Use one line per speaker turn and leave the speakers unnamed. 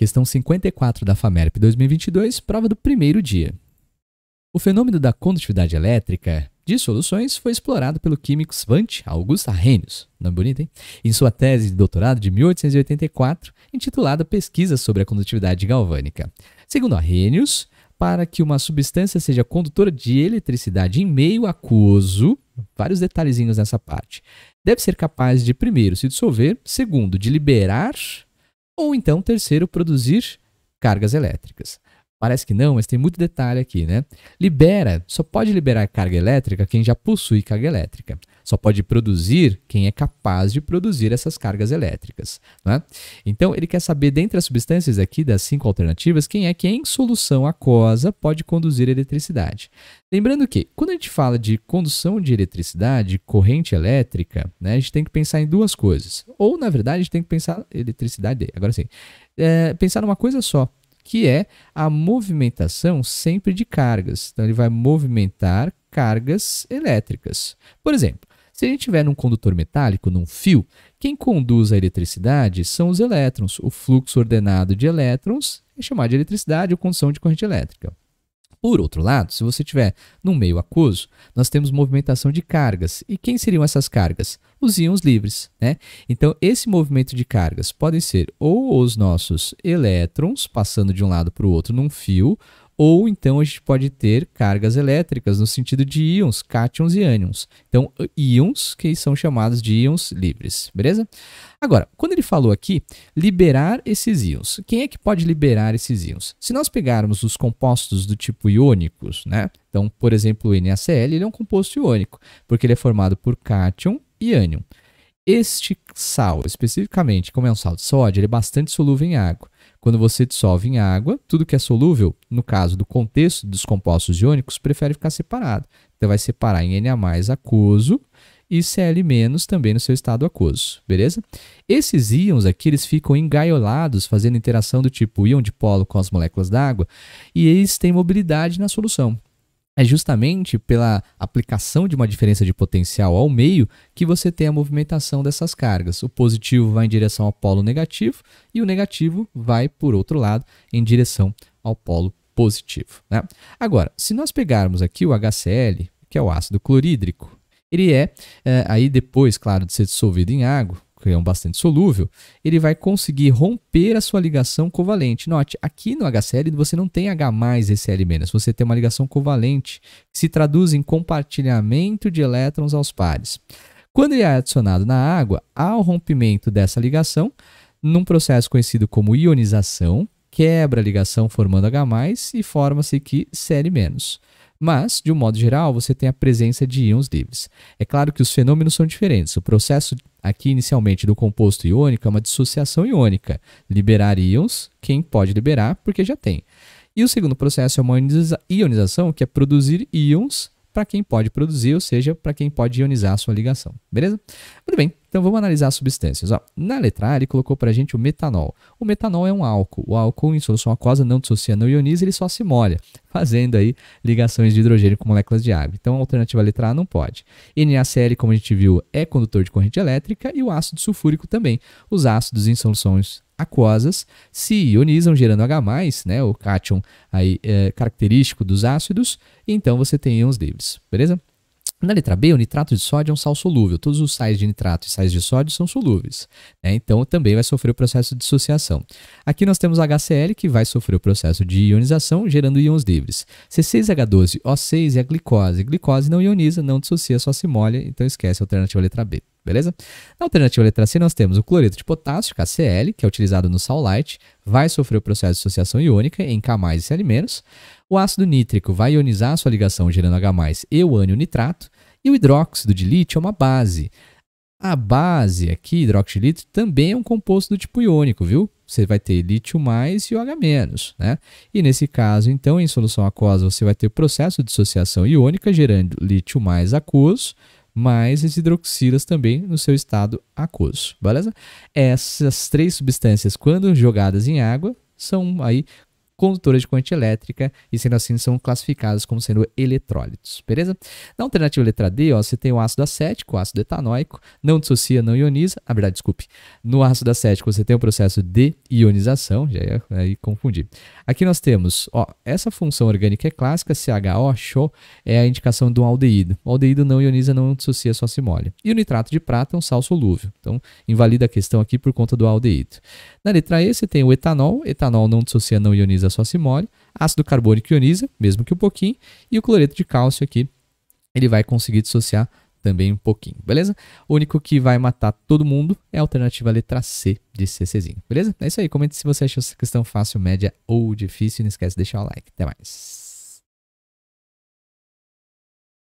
Questão 54 da FAMERP 2022, prova do primeiro dia. O fenômeno da condutividade elétrica de soluções foi explorado pelo químico Svante August Arrhenius, nome bonito, hein? Em sua tese de doutorado de 1884, intitulada Pesquisa sobre a condutividade galvânica. Segundo Arrhenius, para que uma substância seja condutora de eletricidade em meio aquoso, vários detalhezinhos nessa parte, deve ser capaz de, primeiro, se dissolver, segundo, de liberar ou então, terceiro, produzir cargas elétricas. Parece que não, mas tem muito detalhe aqui, né? Libera, só pode liberar carga elétrica quem já possui carga elétrica. Só pode produzir quem é capaz de produzir essas cargas elétricas. Né? Então, ele quer saber, dentre as substâncias aqui das cinco alternativas, quem é que em solução aquosa pode conduzir eletricidade. Lembrando que, quando a gente fala de condução de eletricidade, corrente elétrica, né, a gente tem que pensar em duas coisas. Ou, na verdade, a gente tem que pensar eletricidade, agora sim, é, pensar numa coisa só, que é a movimentação sempre de cargas. Então, ele vai movimentar cargas elétricas. Por exemplo, se a gente tiver num condutor metálico, num fio, quem conduz a eletricidade são os elétrons. O fluxo ordenado de elétrons é chamado de eletricidade ou condução de corrente elétrica. Por outro lado, se você tiver num meio aquoso, nós temos movimentação de cargas. E quem seriam essas cargas? Os íons livres, né? Então, esse movimento de cargas podem ser ou os nossos elétrons passando de um lado para o outro num fio, ou então a gente pode ter cargas elétricas no sentido de íons, cátions e ânions. Então, íons que são chamados de íons livres, beleza? Agora, quando ele falou aqui liberar esses íons, quem é que pode liberar esses íons? Se nós pegarmos os compostos do tipo iônicos, né? Então, por exemplo, o NaCl ele é um composto iônico, porque ele é formado por cátion e ânion. Este sal, especificamente, como é um sal de sódio, ele é bastante solúvel em água. Quando você dissolve em água, tudo que é solúvel, no caso do contexto dos compostos iônicos, prefere ficar separado. Então vai separar em Na aquoso e Cl- também no seu estado aquoso, beleza? Esses íons aqui, eles ficam engaiolados, fazendo interação do tipo íon dipolo com as moléculas d'água, e eles têm mobilidade na solução é justamente pela aplicação de uma diferença de potencial ao meio que você tem a movimentação dessas cargas. O positivo vai em direção ao polo negativo e o negativo vai, por outro lado, em direção ao polo positivo. Né? Agora, se nós pegarmos aqui o HCl, que é o ácido clorídrico, ele é, é aí depois, claro, de ser dissolvido em água, que é um bastante solúvel, ele vai conseguir romper a sua ligação covalente. Note, aqui no HCl você não tem H+, SL-, você tem uma ligação covalente, que se traduz em compartilhamento de elétrons aos pares. Quando ele é adicionado na água, há o rompimento dessa ligação, num processo conhecido como ionização, quebra a ligação formando H+, e forma-se que série menos. Mas, de um modo geral, você tem a presença de íons livres. É claro que os fenômenos são diferentes. O processo aqui inicialmente do composto iônico é uma dissociação iônica. Liberar íons, quem pode liberar, porque já tem. E o segundo processo é uma ionização, que é produzir íons para quem pode produzir, ou seja, para quem pode ionizar a sua ligação, beleza? Muito bem, então vamos analisar as substâncias. Ó, na letra A, ele colocou para a gente o metanol. O metanol é um álcool. O álcool em solução aquosa não dissocia, não ioniza, ele só se molha, fazendo aí ligações de hidrogênio com moléculas de água. Então, a alternativa letra A não pode. NaCl, como a gente viu, é condutor de corrente elétrica e o ácido sulfúrico também. Os ácidos em soluções aquosas se ionizam, gerando H+, né, o cátion aí, é, característico dos ácidos, e então você tem íons livres, beleza? Na letra B, o nitrato de sódio é um sal solúvel. Todos os sais de nitrato e sais de sódio são solúveis. Né? Então, também vai sofrer o processo de dissociação. Aqui nós temos HCl, que vai sofrer o processo de ionização, gerando íons livres. C6H12, O6 é a glicose. Glicose não ioniza, não dissocia, só se molha. Então, esquece a alternativa letra B beleza? Na alternativa letra C, nós temos o cloreto de potássio, KCl, que é utilizado no sal light vai sofrer o processo de associação iônica em K+, e Cl-. O ácido nítrico vai ionizar sua ligação gerando H+, e o ânion nitrato. E o hidróxido de lítio é uma base. A base aqui, hidróxido de lítio, também é um composto do tipo iônico, viu? Você vai ter lítio mais e OH-, né? E nesse caso, então, em solução aquosa, você vai ter o processo de dissociação iônica gerando lítio mais aquoso, mais as hidroxilas também no seu estado aquoso, beleza? Essas três substâncias, quando jogadas em água, são aí condutores de corrente elétrica e, sendo assim, são classificados como sendo eletrólitos, beleza? Na alternativa letra D, ó, você tem o ácido acético, o ácido etanóico, não dissocia, não ioniza. na verdade, desculpe. No ácido acético, você tem o processo de ionização, já ia aí né, confundir. Aqui nós temos, ó, essa função orgânica é clássica, CHO, show, é a indicação de um aldeído. O aldeído não ioniza, não dissocia, só se molha. E o nitrato de prata é um sal solúvel. Então, invalida a questão aqui por conta do aldeído. Na letra E, você tem o etanol, etanol não dissocia, não ioniza, da sócia mole, ácido carbônico ioniza, mesmo que um pouquinho, e o cloreto de cálcio aqui, ele vai conseguir dissociar também um pouquinho, beleza? O único que vai matar todo mundo é a alternativa letra C de CCzinho, beleza? É isso aí, comente se você achou essa questão fácil, média ou difícil, e não esquece de deixar o like. Até mais!